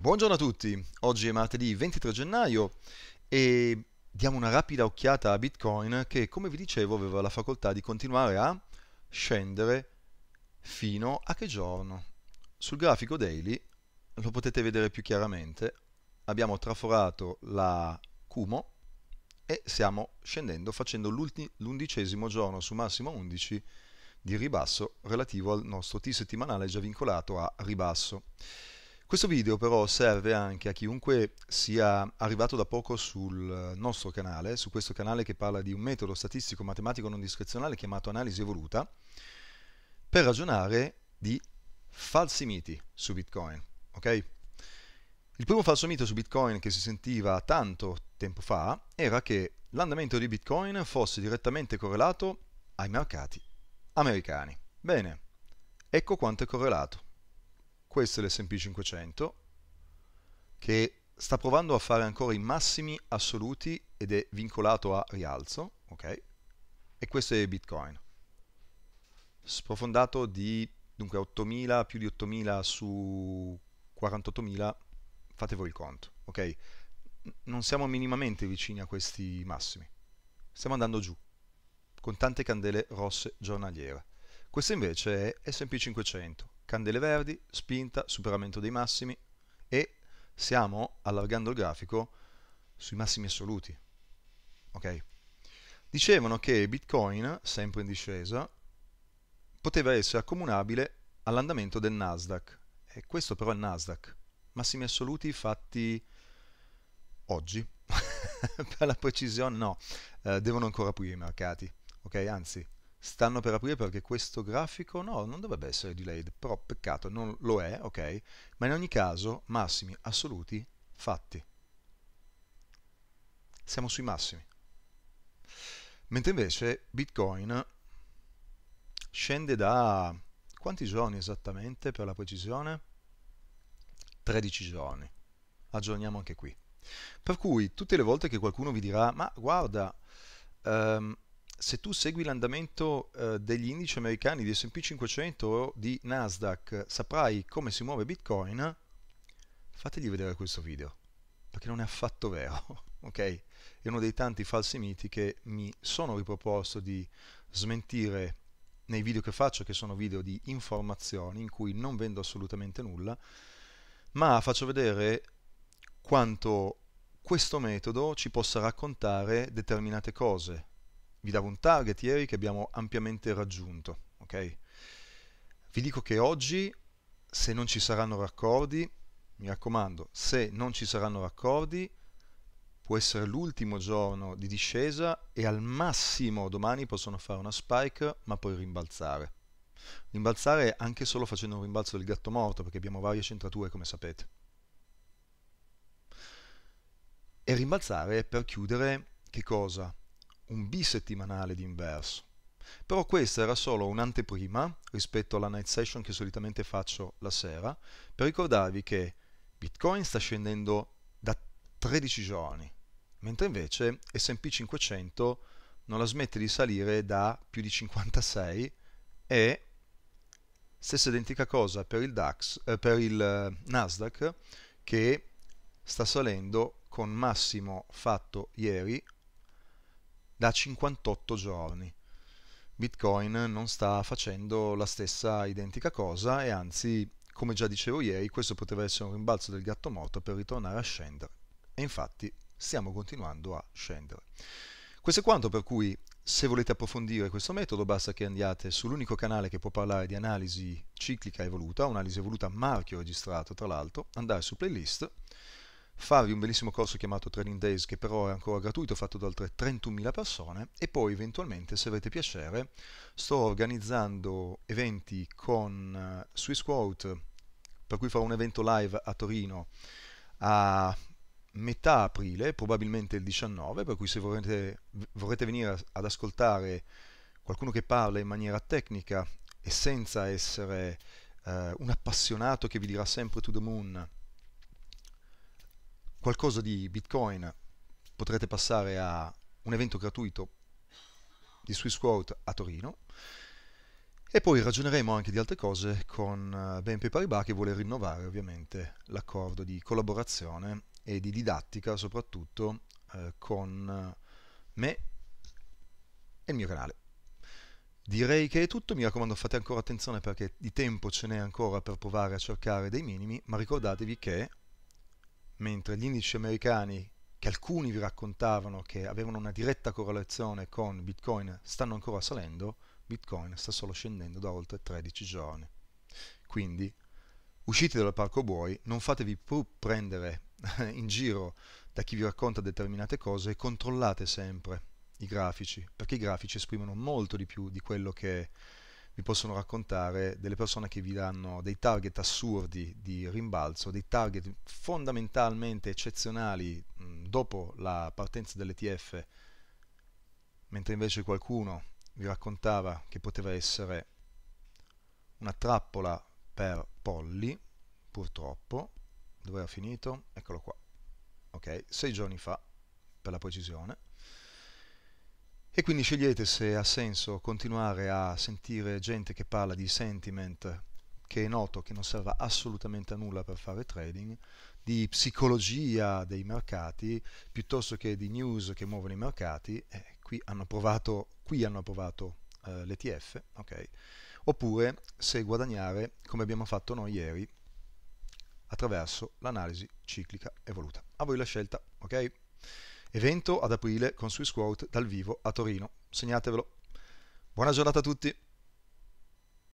Buongiorno a tutti, oggi è martedì 23 gennaio e diamo una rapida occhiata a Bitcoin che come vi dicevo aveva la facoltà di continuare a scendere fino a che giorno? Sul grafico daily lo potete vedere più chiaramente, abbiamo traforato la Kumo e stiamo scendendo facendo l'undicesimo giorno su massimo 11 di ribasso relativo al nostro T settimanale già vincolato a ribasso. Questo video però serve anche a chiunque sia arrivato da poco sul nostro canale, su questo canale che parla di un metodo statistico matematico non discrezionale chiamato analisi evoluta, per ragionare di falsi miti su Bitcoin, ok? Il primo falso mito su Bitcoin che si sentiva tanto tempo fa era che l'andamento di Bitcoin fosse direttamente correlato ai mercati americani. Bene, ecco quanto è correlato questo è l'SP500 che sta provando a fare ancora i massimi assoluti ed è vincolato a rialzo, ok? E questo è Bitcoin. Sprofondato di dunque 8000, più di 8000 su 48000, fate voi il conto, ok? Non siamo minimamente vicini a questi massimi. Stiamo andando giù con tante candele rosse giornaliere. Questo invece è S&P 500 candele verdi, spinta, superamento dei massimi e siamo, allargando il grafico, sui massimi assoluti. Ok? Dicevano che Bitcoin, sempre in discesa, poteva essere accomunabile all'andamento del Nasdaq. E questo però è il Nasdaq. Massimi assoluti fatti oggi. per la precisione no, eh, devono ancora aprire i mercati. Ok? Anzi, stanno per aprire perché questo grafico no, non dovrebbe essere delayed, però peccato, non lo è, ok? Ma in ogni caso massimi assoluti fatti. Siamo sui massimi. Mentre invece Bitcoin scende da quanti giorni esattamente per la precisione? 13 giorni. Aggiorniamo anche qui. Per cui tutte le volte che qualcuno vi dirà "Ma guarda, ehm, se tu segui l'andamento eh, degli indici americani di SP 500 o di Nasdaq, saprai come si muove Bitcoin, fategli vedere questo video, perché non è affatto vero, ok? È uno dei tanti falsi miti che mi sono riproposto di smentire nei video che faccio, che sono video di informazioni in cui non vendo assolutamente nulla, ma faccio vedere quanto questo metodo ci possa raccontare determinate cose, vi davo un target ieri che abbiamo ampiamente raggiunto, ok? Vi dico che oggi, se non ci saranno raccordi, mi raccomando, se non ci saranno raccordi, può essere l'ultimo giorno di discesa e al massimo domani possono fare una spike ma poi rimbalzare. Rimbalzare anche solo facendo un rimbalzo del gatto morto perché abbiamo varie centrature come sapete. E rimbalzare per chiudere che cosa? un bisettimanale di inverso. Però questa era solo un'anteprima rispetto alla night session che solitamente faccio la sera, per ricordarvi che Bitcoin sta scendendo da 13 giorni, mentre invece SP 500 non la smette di salire da più di 56 e stessa identica cosa per il, DAX, eh, per il eh, Nasdaq che sta salendo con massimo fatto ieri da 58 giorni. Bitcoin non sta facendo la stessa identica cosa e anzi, come già dicevo ieri, questo poteva essere un rimbalzo del gatto morto per ritornare a scendere. E infatti stiamo continuando a scendere. Questo è quanto per cui se volete approfondire questo metodo basta che andiate sull'unico canale che può parlare di analisi ciclica evoluta, analisi evoluta marchio registrato tra l'altro, andare su playlist farvi un bellissimo corso chiamato Training Days che però è ancora gratuito, fatto da oltre 31.000 persone e poi eventualmente se avete piacere sto organizzando eventi con eh, Swiss Quote per cui farò un evento live a Torino a metà aprile, probabilmente il 19, per cui se vorrete, vorrete venire ad ascoltare qualcuno che parla in maniera tecnica e senza essere eh, un appassionato che vi dirà sempre to the moon qualcosa di Bitcoin potrete passare a un evento gratuito di Swissquote a Torino e poi ragioneremo anche di altre cose con eh, BNP Paribas che vuole rinnovare ovviamente l'accordo di collaborazione e di didattica soprattutto eh, con eh, me e il mio canale. Direi che è tutto, mi raccomando fate ancora attenzione perché di tempo ce n'è ancora per provare a cercare dei minimi, ma ricordatevi che mentre gli indici americani, che alcuni vi raccontavano che avevano una diretta correlazione con Bitcoin, stanno ancora salendo, Bitcoin sta solo scendendo da oltre 13 giorni. Quindi uscite dal parco buoi, non fatevi più prendere in giro da chi vi racconta determinate cose e controllate sempre i grafici, perché i grafici esprimono molto di più di quello che vi possono raccontare delle persone che vi danno dei target assurdi di rimbalzo, dei target fondamentalmente eccezionali mh, dopo la partenza dell'ETF, mentre invece qualcuno vi raccontava che poteva essere una trappola per polli, purtroppo, dove era finito? Eccolo qua, ok, sei giorni fa, per la precisione, e quindi scegliete se ha senso continuare a sentire gente che parla di sentiment, che è noto che non serve assolutamente a nulla per fare trading, di psicologia dei mercati, piuttosto che di news che muovono i mercati. Eh, qui hanno provato, qui hanno provato eh, l'ETF, ok? Oppure se guadagnare, come abbiamo fatto noi ieri, attraverso l'analisi ciclica evoluta. A voi la scelta, ok? evento ad aprile con Swiss Quote dal vivo a Torino. Segnatevelo. Buona giornata a tutti.